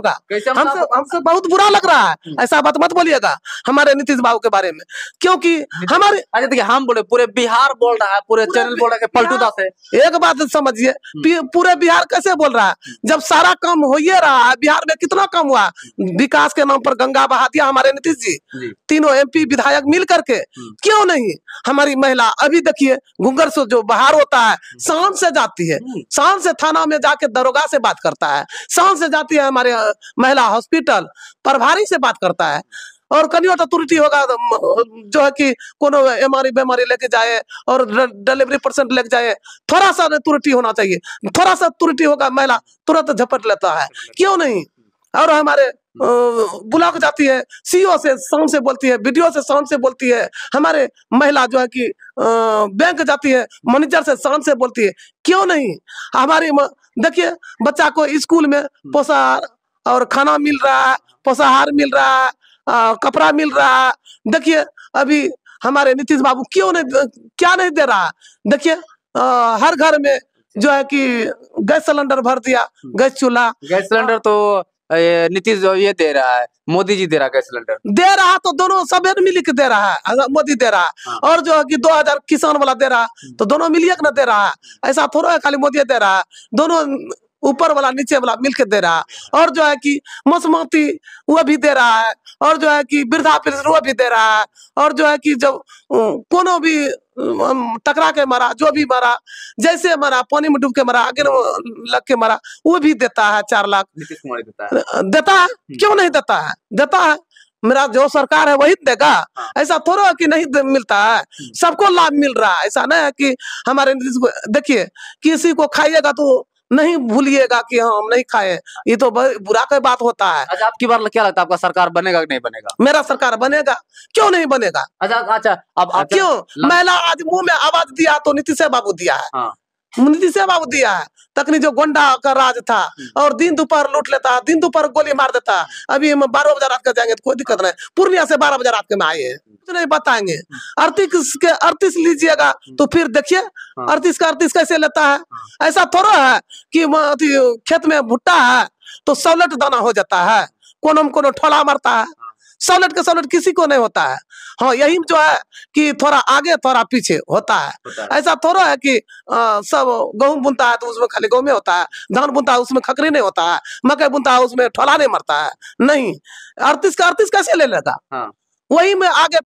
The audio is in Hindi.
होगा हमसे हमसे बहुत बुरा लग रहा है हम्म। ऐसा बात मत बोलिएगा हमारे नीतीश बाबू के बारे में क्योंकि हमारे अच्छा देखिए हम बोले पूरे बिहार बोल रहा है पूरे चैनल बोल रहा है पलटू दास एक बात समझिए हम्म। पूरे बिहार कैसे बोल रहा है हम्म। जब सारा काम हो ही रहा है बिहार में कितना काम हुआ विकास के नाम पर गंगा बहा दिया हमारे नीतीश जी तीनों एम विधायक मिल करके क्यों नहीं हमारी महिला अभी देखिए घुंगर से जो बाहर होता है शाम से जाती है शाम से थाना में जाके दरोगा से बात करता है शाम से जाती है हमारे महिला हॉस्पिटल प्रभारी से बात करता है और कनियोटा त्रुटि होगा जो है कि कोनो बीमारी बीमारी लेके जाए और डिलीवरी परसेंट लेके जाए थोड़ा सा त्रुटि होना चाहिए थोड़ा सा त्रुटि होगा महिला तुरंत झपट लेता है क्यों नहीं और हमारे ब्लॉक जाती है सीओ से साउंड से बोलती है वीडियो से साउंड से बोलती है हमारे महिला जो है कि बैंक जाती है मैनेजर से साउंड से बोलती है क्यों नहीं हमारी देखिए बच्चा को स्कूल में हम्म। पोषाहार और खाना मिल रहा है पोषाहार मिल रहा है कपड़ा मिल रहा है देखिए अभी हमारे नीतीश बाबू क्यों नहीं क्या नहीं दे रहा देखिए हर घर में जो है कि गैस सिलेंडर भर दिया गैस चूल्हा गैस सिलेंडर तो नीतीश ये दे रहा है मोदी जी दे रहा है गैस सिलेंडर दे रहा तो दोनों सब मिल के दे रहा है मोदी दे रहा है हाँ। और जो है कि 2000 किसान वाला दे रहा है तो दोनों मिलिए ना दे रहा है ऐसा थोड़ा है खाली मोदी दे रहा है दोनों ऊपर वाला नीचे वाला मिलकर दे रहा है और जो है कि मसमौती वह भी दे रहा है और जो है कि वृद्धा पेंशन वह भी दे रहा है और जो है कि जब कोनो भी टकरा के मरा जो भी मरा जैसे मरा पानी में डूब के मरा आगे लग के मरा वो भी देता है चार लाख देता है देता है हम्म। क्यों नहीं देता है देता है मेरा जो सरकार है वही देगा हाँ। ऐसा थोड़ा है कि नहीं मिलता है हम्म। सबको लाभ मिल रहा है ऐसा नहीं है कि हमारे देखिए किसी को खाइएगा तो नहीं भूलिएगा कि हाँ हम नहीं खाए ये तो बुरा का बात होता है अच्छा आपकी बार क्या लगता है आपका सरकार बनेगा कि नहीं बनेगा मेरा सरकार बनेगा क्यों नहीं बनेगा अच्छा अच्छा अब हाँ, क्यों महिला आज मुंह में आवाज दिया तो नीतीश बाबू दिया है हाँ। नीतीश बाबू दिया है तकनी जो गोंडा का राज था हम्म। और दिन दोपहर लूट लेता दिन दोपहर गोली मार देता अभी हम बारह बजे रात का जाएंगे तो कोई दिक्कत नहीं पूर्णिया से बारह बजे रात के में आए हैं बात नहीं बताएंगे हाँ। अड़तीस के अड़तीस लीजिएगा हाँ। तो फिर देखिए हाँ। अड़तीस का अड़तीस कैसे लेता है ऐसा थोड़ा है कि खेत में भुट्टा है तो सौलट दाना हो जाता है कोनम कोनो ठोला मरता है सौलट के सौलट किसी को नहीं होता है हाँ यही जो है कि थोड़ा आगे थोड़ा पीछे होता है, होता है। ऐसा थोड़ा है कि आ, सब गेहूं बुनता है तो उसमें खाली गेहूं में होता है धान बुनता है उसमें खकरी नहीं होता है मकई बुनता है उसमें ठोला नहीं मरता है नहीं अड़तीस का अड़तीस कैसे ले लेगा हाँ। वही में आगे